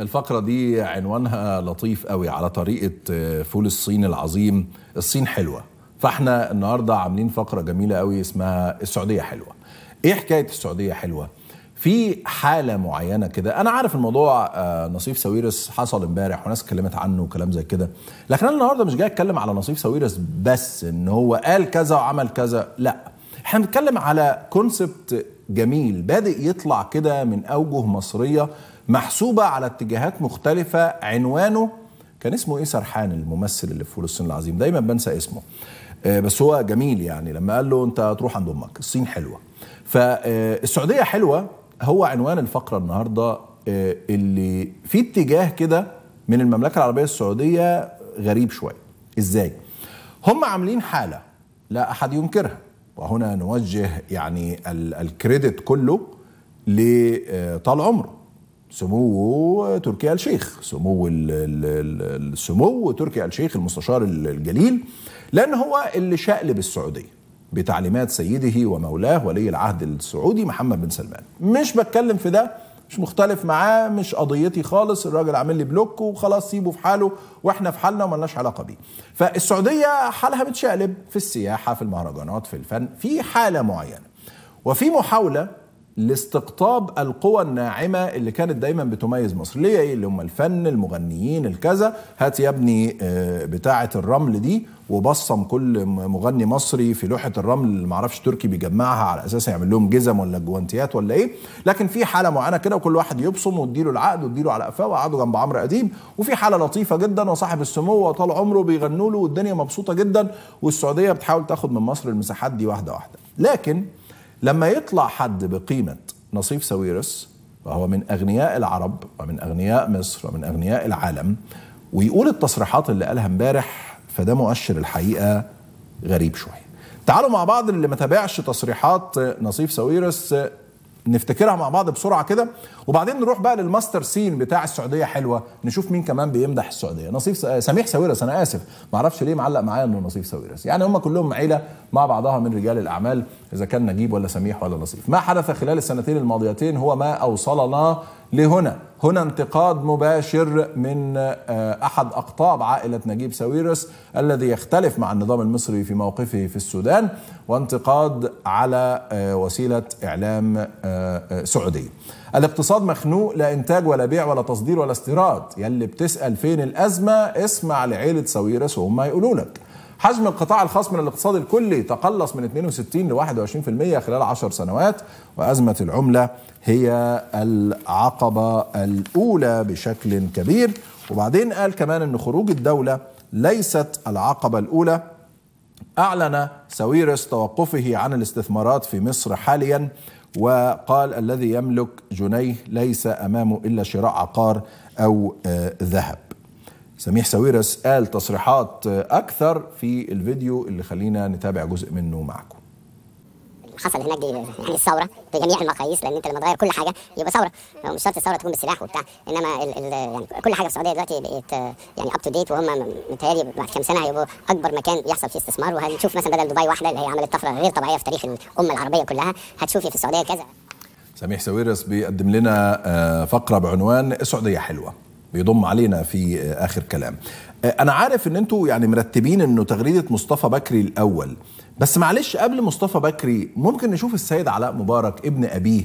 الفقرة دي عنوانها لطيف قوي على طريقة آه، فول الصين العظيم الصين حلوة فاحنا النهاردة عاملين فقرة جميلة قوي اسمها السعودية حلوة ايه حكاية السعودية حلوة؟ في حالة معينة كده أنا عارف الموضوع آه، نصيف ساويرس حصل امبارح وناس اتكلمت عنه وكلام زي كده لكن أنا النهاردة مش جاي أتكلم على نصيف ساويرس بس إن هو قال كذا وعمل كذا لا احنا بنتكلم على كونسبت جميل بادئ يطلع كده من أوجه مصرية محسوبه على اتجاهات مختلفه عنوانه كان اسمه ايه سرحان الممثل اللي في فول الصين العظيم دايما بنسى اسمه آه، بس هو جميل يعني لما قال له انت تروح عند امك الصين حلوه فالسعوديه آه، حلوه هو عنوان الفقره النهارده آه، اللي في اتجاه كده من المملكه العربيه السعوديه غريب شويه ازاي هم عاملين حاله لا احد ينكرها وهنا نوجه يعني الكريدت كله لطال عمره سمو تركي آل شيخ سمو السمو تركي آل شيخ المستشار الجليل لأن هو اللي شقلب السعودية بتعليمات سيده ومولاه ولي العهد السعودي محمد بن سلمان مش بتكلم في ده مش مختلف معاه مش قضيتي خالص الراجل عامل لي بلوك وخلاص سيبه في حاله واحنا في حالنا وملناش علاقه بيه فالسعوديه حالها متشقلب في السياحه في المهرجانات في الفن في حاله معينه وفي محاوله لاستقطاب القوى الناعمه اللي كانت دايما بتميز مصر ليه ايه اللي هم الفن المغنيين الكذا هات يا ابني آه، بتاعه الرمل دي وبصم كل مغني مصري في لوحه الرمل اللي معرفش تركي بيجمعها على اساس يعمل لهم جزم ولا جوانتيات ولا ايه لكن في حاله معينه كده وكل واحد يبصم له العقد له على قفاه وقعدوا جنب عمرو اديب وفي حاله لطيفه جدا وصاحب السمو وطال عمره بيغنوا له والدنيا مبسوطه جدا والسعوديه بتحاول تاخد من مصر المساحات دي واحده واحده لكن لما يطلع حد بقيمة نصيف ساويرس وهو من أغنياء العرب ومن أغنياء مصر ومن أغنياء العالم ويقول التصريحات اللي قالها امبارح فده مؤشر الحقيقة غريب شوية تعالوا مع بعض اللي ما تابعش تصريحات نصيف ساويرس نفتكرها مع بعض بسرعه كده وبعدين نروح بقى للماستر سين بتاع السعوديه حلوه نشوف مين كمان بيمدح السعوديه نصيف آه، سميح ساويرس انا اسف ما اعرفش ليه معلق معايا انه نصيف ساويرس يعني هم كلهم عيله مع بعضها من رجال الاعمال اذا كان نجيب ولا سميح ولا نصيف ما حدث خلال السنتين الماضيتين هو ما اوصلنا لهنا هنا انتقاد مباشر من آه، احد اقطاب عائله نجيب ساويرس الذي يختلف مع النظام المصري في موقفه في السودان وانتقاد على آه، وسيله اعلام آه، سعوديه. الاقتصاد مخنوق لا انتاج ولا بيع ولا تصدير ولا استيراد، يلي بتسال فين الازمه اسمع لعيله ساويرس وهم هيقولوا لك. حجم القطاع الخاص من الاقتصاد الكلي تقلص من 62 ل 21% خلال 10 سنوات وأزمة العملة هي العقبة الأولى بشكل كبير وبعدين قال كمان أن خروج الدولة ليست العقبة الأولى أعلن سويرس توقفه عن الاستثمارات في مصر حاليا وقال الذي يملك جنيه ليس أمامه إلا شراء عقار أو آه، ذهب سميح ساويرس قال تصريحات اكثر في الفيديو اللي خلينا نتابع جزء منه معكم حصل هناك دي يعني الثوره بجميع المقاييس لان انت لما تغير كل حاجه يبقى ثوره مش شرط الثوره تكون بالسلاح وبتاع انما الـ الـ يعني كل حاجه في السعوديه دلوقتي بقت يعني اب تو ديت وهم متهيألي بعد كام سنه هيبقوا اكبر مكان يحصل فيه استثمار وهنشوف مثلا بدل دبي واحده اللي هي عملت طفره غير طبيعيه في تاريخ الامه العربيه كلها هتشوفي في السعوديه كذا سميح ساويرس بيقدم لنا آه، فقره بعنوان السعوديه حلوه بيضم علينا في اخر كلام آه، انا عارف ان انتوا يعني مرتبين انه تغريده مصطفى بكري الاول بس معلش قبل مصطفى بكري ممكن نشوف السيد علاء مبارك ابن ابيه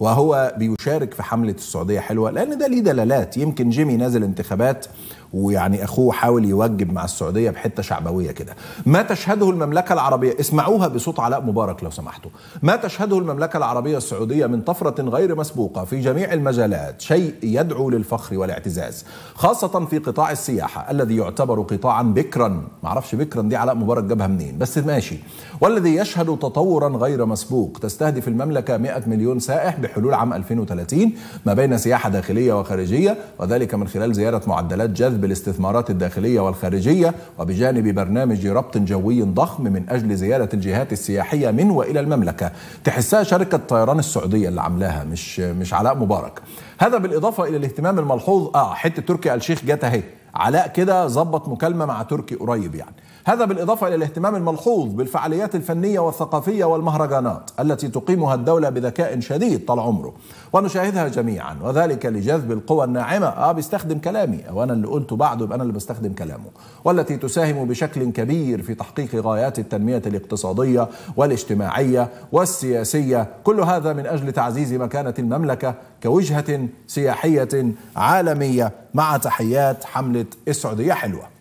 وهو بيشارك في حملة السعودية حلوة لأن ده ليه دلالات يمكن جيمي نازل انتخابات ويعني أخوه حاول يوجب مع السعودية بحتة شعبوية كده ما تشهده المملكة العربية اسمعوها بصوت علاء مبارك لو سمحتوا ما تشهده المملكة العربية السعودية من طفرة غير مسبوقة في جميع المجالات شيء يدعو للفخر والاعتزاز خاصة في قطاع السياحة الذي يعتبر قطاعا بكرا معرفش بكرا دي علاء مبارك جابها منين بس ماشي والذي يشهد تطورا غير مسبوق تستهدف المملكة 100 مليون سائح بحلول عام 2030 ما بين سياحة داخلية وخارجية وذلك من خلال زيارة معدلات جذب الاستثمارات الداخلية والخارجية وبجانب برنامج ربط جوي ضخم من أجل زيارة الجهات السياحية من وإلى المملكة تحسها شركة طيران السعودية اللي عاملاها مش مش علاء مبارك هذا بالإضافة إلى الاهتمام الملحوظ آه حتة تركي الشيخ شيخ جات أهي علاء كده ظبط مكالمة مع تركي قريب يعني هذا بالإضافة إلى الاهتمام الملحوظ بالفعاليات الفنية والثقافية والمهرجانات التي تقيمها الدولة بذكاء شديد طال عمره ونشاهدها جميعا وذلك لجذب القوى الناعمة آه بيستخدم كلامي أو أنا اللي قلته بعده يبقى أنا اللي بستخدم كلامه والتي تساهم بشكل كبير في تحقيق غايات التنمية الاقتصادية والاجتماعية والسياسية كل هذا من أجل تعزيز مكانة المملكة كوجهة سياحية عالمية مع تحيات حملة السعودية حلوة